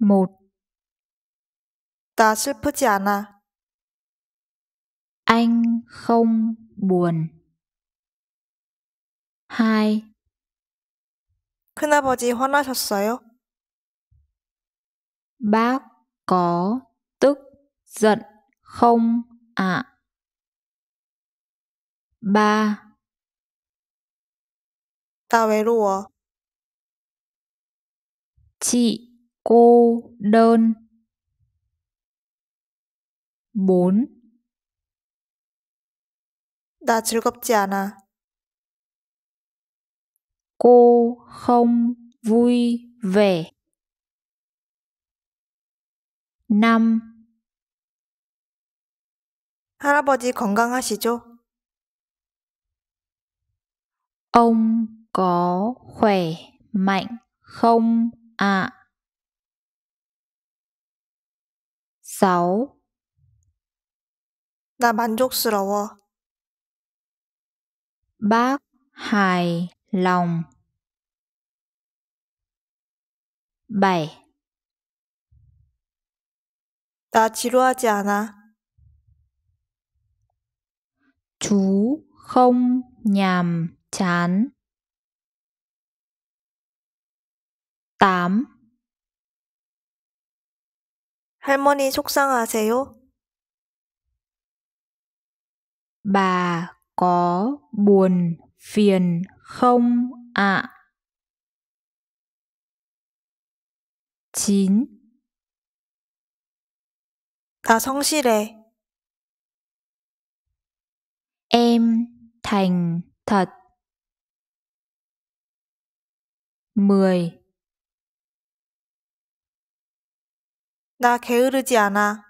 một Ta 슬프지 않아. Anh không buồn. hai 큰아버지 화나셨어요? Bác có tức giận không ạ? À? 3. Ta 외로워. Chị cô đơn 4. 나 즐겁지 않아. Cô không vui vẻ. 5. 할아버지 건강하시죠? Ông có khỏe mạnh không ạ? À? 6. 나 만족스러워. Bác hài lòng. 7. 나 지루하지 않아. Chú không nhàm chán. tám 할머니 속상하세요? Bà có buồn phiền không ạ? À? 9. 나 성실해. Em thành thật. 10. 나 게으르지 않아.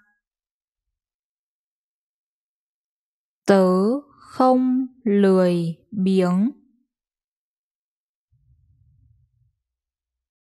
Tớ không lười biếng.